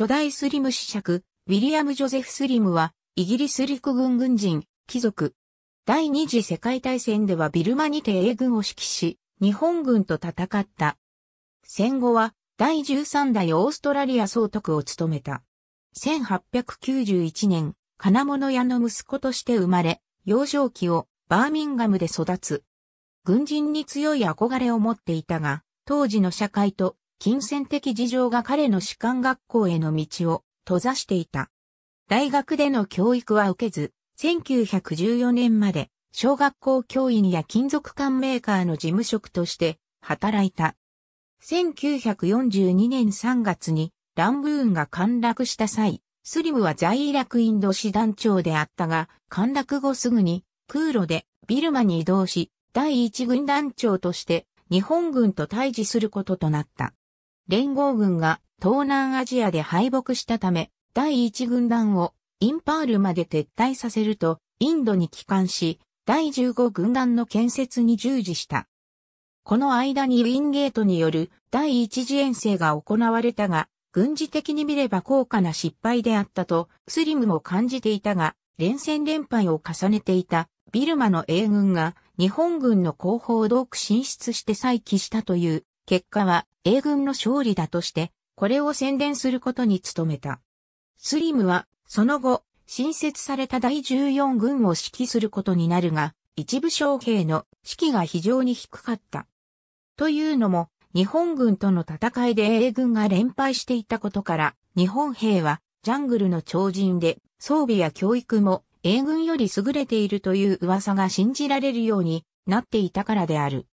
初代スリム子爵、ウィリアム・ジョゼフ・スリムは、イギリス陸軍軍人、貴族。第二次世界大戦ではビルマにて英軍を指揮し、日本軍と戦った。戦後は、第13代オーストラリア総督を務めた。1891年、金物屋の息子として生まれ、幼少期をバーミンガムで育つ。軍人に強い憧れを持っていたが、当時の社会と金銭的事情が彼の士官学校への道を閉ざしていた。大学での教育は受けず、1914年まで小学校教員や金属管メーカーの事務職として働いた。1942年3月にランブーンが陥落した際、スリムは在イラクインド師団長であったが、陥落後すぐに空路でビルマに移動し、第一軍団長として日本軍と対峙することとなった。連合軍が東南アジアで敗北したため、第一軍団をインパールまで撤退させると、インドに帰還し、第15軍団の建設に従事した。この間にウィンゲートによる第一次遠征が行われたが、軍事的に見れば高価な失敗であったと、スリムも感じていたが、連戦連敗を重ねていたビルマの英軍が日本軍の後方を遠く進出して再起したという結果は英軍の勝利だとして、これを宣伝することに努めた。スリムは、その後、新設された第14軍を指揮することになるが、一部将兵の指揮が非常に低かった。というのも、日本軍との戦いで英軍が連敗していたことから、日本兵はジャングルの超人で装備や教育も英軍より優れているという噂が信じられるようになっていたからである。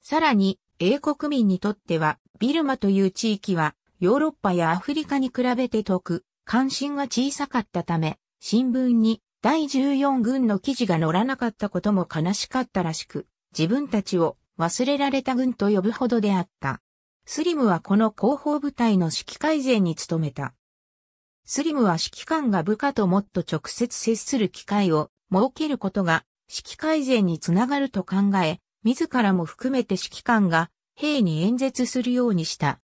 さらに、英国民にとっては、ビルマという地域は、ヨーロッパやアフリカに比べて遠く、関心が小さかったため、新聞に第14軍の記事が載らなかったことも悲しかったらしく、自分たちを忘れられた軍と呼ぶほどであった。スリムはこの広報部隊の指揮改善に努めた。スリムは指揮官が部下ともっと直接接する機会を設けることが指揮改善につながると考え、自らも含めて指揮官が兵に演説するようにした。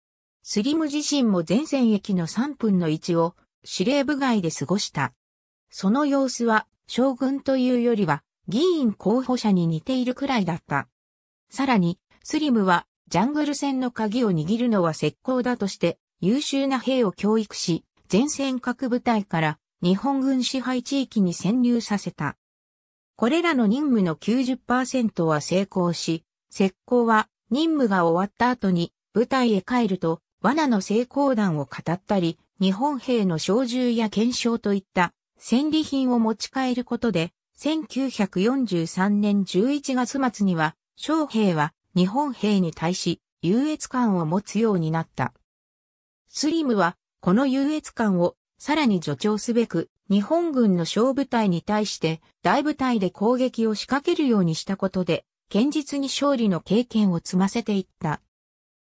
スリム自身も前線駅の3分の1を司令部外で過ごした。その様子は将軍というよりは議員候補者に似ているくらいだった。さらに、スリムはジャングル戦の鍵を握るのは石膏だとして優秀な兵を教育し、前線各部隊から日本軍支配地域に潜入させた。これらの任務の90%は成功し、石膏は任務が終わった後に部隊へ帰ると罠の成功談を語ったり、日本兵の小銃や検証といった戦利品を持ち帰ることで、1943年11月末には、将兵は日本兵に対し優越感を持つようになった。スリムは、この優越感をさらに助長すべく、日本軍の小部隊に対して大部隊で攻撃を仕掛けるようにしたことで、堅実に勝利の経験を積ませていった。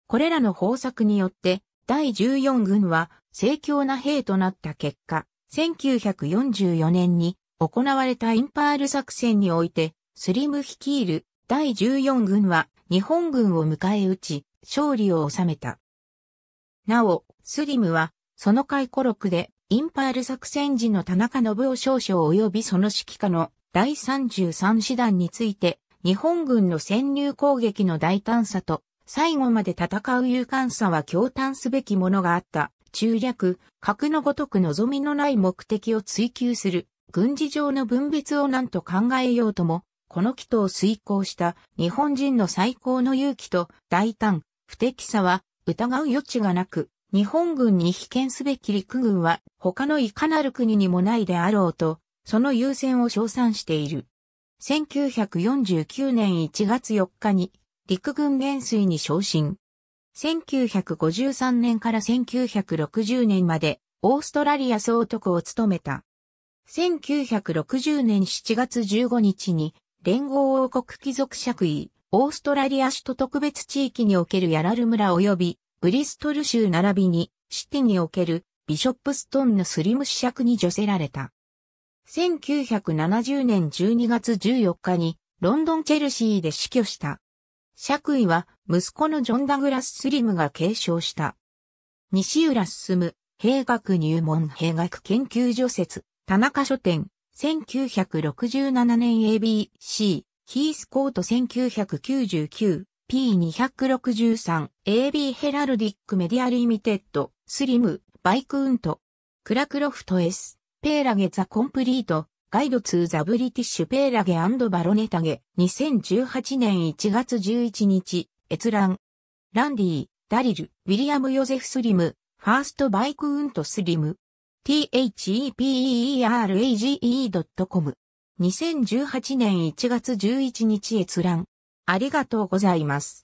これらの方策によって、第14軍は盛況な兵となった結果、1944年に行われたインパール作戦において、スリム率いる第14軍は日本軍を迎え撃ち、勝利を収めた。なお、スリムは、その回顧録で、インパール作戦時の田中信夫少将及びその指揮下の第33師団について、日本軍の潜入攻撃の大胆さと、最後まで戦う勇敢さは驚嘆すべきものがあった。中略、核のごとく望みのない目的を追求する、軍事上の分別を何と考えようとも、この祈祷を遂行した日本人の最高の勇気と大胆、不適さは疑う余地がなく、日本軍に被験すべき陸軍は他のいかなる国にもないであろうと、その優先を称賛している。1949年1月4日に陸軍元帥に昇進。1953年から1960年までオーストラリア総督を務めた。1960年7月15日に連合王国貴族爵位、オーストラリア首都特別地域におけるヤラル村及びブリストル州並びにシティにおけるビショップストンのスリム子爵に除せられた。1970年12月14日にロンドン・チェルシーで死去した。爵位は息子のジョン・ダグラス・スリムが継承した。西浦進、兵学入門兵学研究所説、田中書店、1967年 ABC、ヒースコート 1999P263、AB ヘラルディックメディアリミテッド、スリム、バイクウント、クラクロフト S。ペーラゲザ・コンプリート、ガイドツーザ・ブリティッシュ・ペーラゲバロネタゲ、2018年1月11日、閲覧。ランディ、ダリル、ウィリアム・ヨゼフ・スリム、ファースト・バイク・ウント・スリム。theperage.com。2018年1月11日閲覧。ありがとうございます。